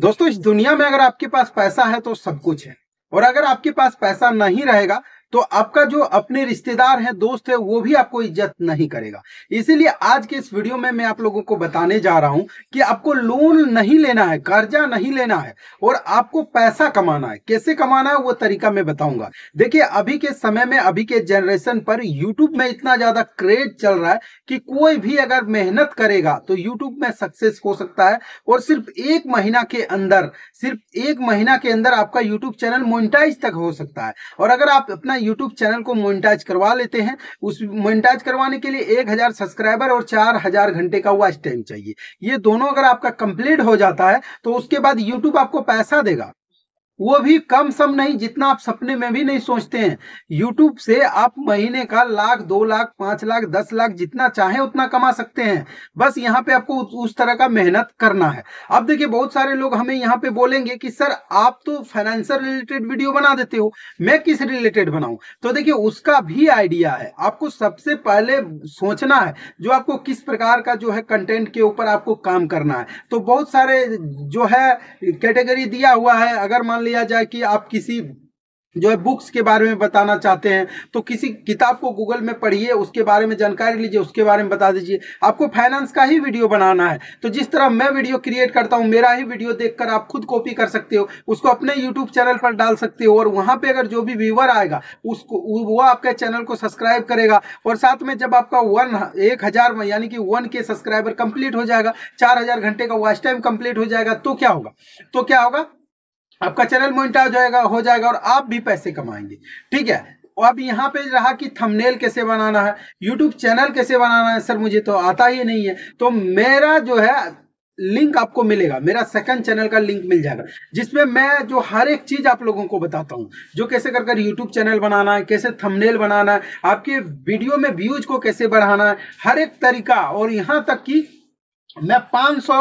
दोस्तों इस दुनिया में अगर आपके पास पैसा है तो सब कुछ है और अगर आपके पास पैसा नहीं रहेगा तो आपका जो अपने रिश्तेदार है दोस्त है वो भी आपको इज्जत नहीं करेगा इसीलिए आज के इस वीडियो में मैं आप लोगों को बताने जा रहा हूं कि आपको लोन नहीं लेना है कर्जा नहीं लेना है और आपको पैसा कमाना है कैसे कमाना है वो तरीका मैं बताऊंगा देखिए अभी के समय में अभी के जनरेशन पर यूट्यूब में इतना ज्यादा क्रेज चल रहा है कि कोई भी अगर मेहनत करेगा तो यूट्यूब में सक्सेस हो सकता है और सिर्फ एक महीना के अंदर सिर्फ एक महीना के अंदर आपका यूट्यूब चैनल मोनिटाइज तक हो सकता है और अगर आप अपना यूट्यूब चैनल को मोनिटाइज करवा लेते हैं उस मोनिटाइज करवाने के लिए एक हजार सब्सक्राइबर और चार हजार घंटे का वॉच टाइम चाहिए ये दोनों अगर आपका कंप्लीट हो जाता है तो उसके बाद यूट्यूब आपको पैसा देगा वो भी कम सम नहीं जितना आप सपने में भी नहीं सोचते हैं यूट्यूब से आप महीने का लाख दो लाख पांच लाख दस लाख जितना चाहे उतना कमा सकते हैं बस यहाँ पे आपको उस तरह का मेहनत करना है अब देखिए बहुत सारे लोग हमें यहाँ पे बोलेंगे कि सर आप तो फाइनेंशियल रिलेटेड वीडियो बना देते हो मैं किस रिलेटेड बनाऊ तो देखिए उसका भी आइडिया है आपको सबसे पहले सोचना है जो आपको किस प्रकार का जो है कंटेंट के ऊपर आपको काम करना है तो बहुत सारे जो है कैटेगरी दिया हुआ है अगर मान लिया जाए कि आप किसी जो है बुक्स के बारे में बताना चाहते हैं तो किसी किताब को गूगल में पढ़िए उसके बारे में जानकारी लीजिए उसके बारे में बता दीजिए आपको फाइनेंस का ही वीडियो बनाना है तो जिस तरह मैं वीडियो क्रिएट करता हूँ मेरा ही वीडियो देखकर आप खुद कॉपी कर सकते हो उसको अपने यूट्यूब चैनल पर डाल सकते हो और वहाँ पर अगर जो भी व्यूवर आएगा उसको वो आपके चैनल को सब्सक्राइब करेगा और साथ में जब आपका वन एक यानी कि वन सब्सक्राइबर कंप्लीट हो जाएगा चार घंटे का वॉच टाइम कंप्लीट हो जाएगा तो क्या होगा तो क्या होगा आपका चैनल हो जाएगा हो जाएगा और आप भी पैसे कमाएंगे ठीक है तो अब यहाँ पे रहा कि थंबनेल कैसे बनाना है यूट्यूब चैनल कैसे बनाना है सर मुझे तो आता ही नहीं है तो मेरा जो है लिंक आपको मिलेगा मेरा सेकंड चैनल का लिंक मिल जाएगा जिसमें मैं जो हर एक चीज आप लोगों को बताता हूँ जो कैसे कर कर यूट्यूब चैनल बनाना है कैसे थंबनेल बनाना है आपके वीडियो में व्यूज को कैसे बढ़ाना है हर एक तरीका और यहाँ तक कि मैं 500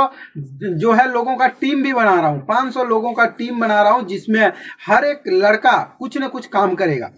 जो है लोगों का टीम भी बना रहा हूँ 500 लोगों का टीम बना रहा हूँ जिसमें हर एक लड़का कुछ ना कुछ काम करेगा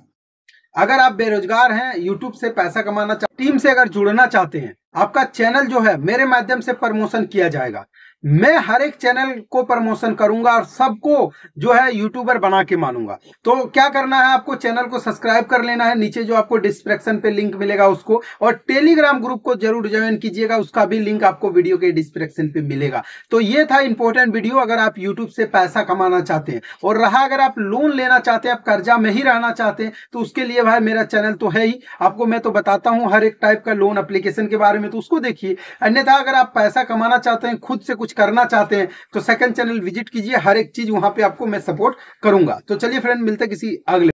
अगर आप बेरोजगार हैं यूट्यूब से पैसा कमाना चाहते टीम से अगर जुड़ना चाहते हैं आपका चैनल जो है मेरे माध्यम से प्रमोशन किया जाएगा मैं हर एक चैनल को प्रमोशन करूंगा और सबको जो है यूट्यूबर बना के मानूंगा तो क्या करना है आपको चैनल को सब्सक्राइब कर लेना है नीचे जो आपको डिस्क्रिप्शन पे लिंक मिलेगा उसको और टेलीग्राम ग्रुप को जरूर ज्वाइन कीजिएगा उसका भी लिंक आपको वीडियो के डिस्क्रिप्शन पे मिलेगा तो ये था इंपॉर्टेंट वीडियो अगर आप यूट्यूब से पैसा कमाना चाहते हैं और रहा अगर आप लोन लेना चाहते हैं आप कर्जा में ही रहना चाहते हैं तो उसके लिए भाई मेरा चैनल तो है ही आपको मैं तो बताता हूँ हर एक टाइप का लोन अप्लीकेशन के बारे में तो उसको देखिए अन्यथा अगर आप पैसा कमाना चाहते हैं खुद से कुछ कुछ करना चाहते हैं तो सेकंड चैनल विजिट कीजिए हर एक चीज वहां पे आपको मैं सपोर्ट करूंगा तो चलिए फ्रेंड मिलते किसी अगले